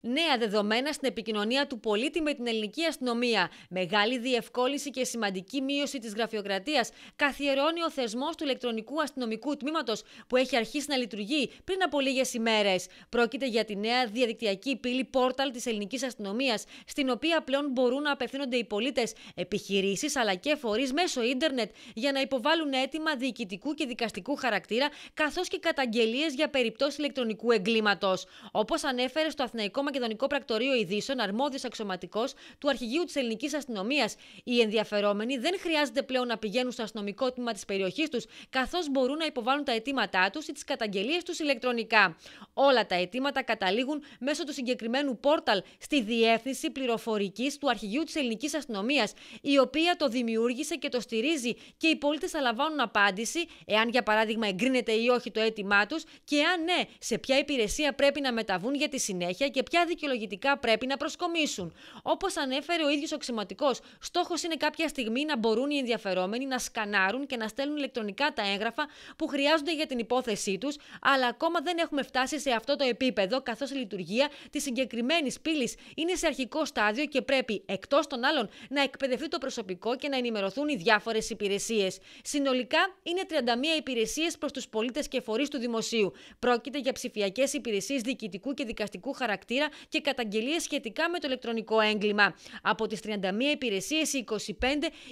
Νέα δεδομένα στην επικοινωνία του πολίτη με την ελληνική αστυνομία. Μεγάλη διευκόλυνση και σημαντική μείωση της γραφειοκρατίας καθιερώνει ο θεσμός του ηλεκτρονικού αστυνομικού τμήματος που έχει αρχίσει να λειτουργεί πριν από λίγες ημέρες. Πρόκειται για τη νέα διαδικτυακή πύλη πόρταλ της ελληνικής αστυνομίας, στην οποία πλέον μπορούν να απευθύνονται οι πολίτες, επιχειρήσεις αλλά και φορείς μέσω ίντερνετ για να υποβάλουν αίτημα διοικητικού και δικαστικού χαρακτήρα καθώς και καταγγελίες για περιπτώσεις ηλεκτρονικού εγκλήματος. Όπως ανέφερε στο Αθηναϊκό Μακεδονικό Πρακτορείο Ειδήσεων, αρμόδιος αξιωματικός του Αρχηγείου της Ελληνικής Αστυνομίας. Οι ενδιαφερόμενοι δεν χρειάζεται πλέον να πηγαίνουν στο αστυνομικό τμήμα της περιοχής τους, καθώς μπορούν να υποβάλουν τα αιτήματά τους ή τις καταγγελίες τους ηλεκτρονικά. Όλα τα αιτήματα καταλήγουν μέσω του συγκεκριμένου πόρταλ στη διεύθυνση πληροφορικής του Αρχηγείου της Ελληνικής Αστυνομίας, η οποία το δημιούργησε και το στηρίζει και οι πολίτες θα λαμβάνουν απάντηση εάν, για παράδειγμα, εγκρίνεται ή όχι το αίτημά τους και αν ναι, σε ποια υπηρεσία πρέπει να μεταβούν για τη συνέχεια και ποια δικαιολογητικά πρέπει να προσκομίσουν. Όπως ανέφερε ο ίδιος ο ξηματικό, στόχος είναι κάποια στιγμή να μπορούν οι ενδιαφερόμενοι να σκανάρουν και να στέλνουν ηλεκτρονικά τα έγγραφα που χρειάζονται για την υπόθεσή τους, αλλά ακόμα δεν έχουμε φτάσει σε αυτό το επίπεδο, καθώς η λειτουργία της συγκεκριμένης πύλης είναι σε αρχικό στάδιο και πρέπει εκτός των άλλων να εκπαιδευτεί το προσωπικό και να ενημερωθούν οι διάφορες υπηρεσίες. Συνολικά είναι 31 υπηρεσίες προς τους πολίτες και φορείς του δημοσίου. Πρόκειται για ψηφιακές υπηρεσίες διοικητικού και δικαστικού χαρακτήρα και καταγγελίες σχετικά με το ηλεκτρονικό έγκλημα. Από τις 31 υπηρεσίες, οι 25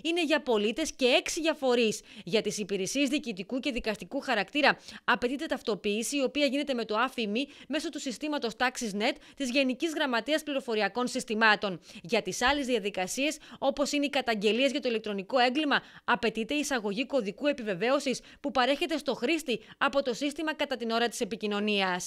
είναι για πολίτες και 6 για φορείς. Για τις υπηρεσίες διοικητικού και δικαστικού χαρακτήρα απαιτείται ταυτοποίηση, η οποία γίνεται με το άφη μέσω του συστήματος TaxisNet της Γενικής Γραμματεία Πληροφοριακών Συστημάτων. Για τις άλλες διαδικασίες, όπως είναι οι καταγγελίες για το ηλεκτρονικό έγκλημα, απαιτείται η εισαγωγή κωδικού επιβεβαίωσης που παρέχεται στο χρήστη από το σύστημα κατά την ώρα της επικοινωνίας.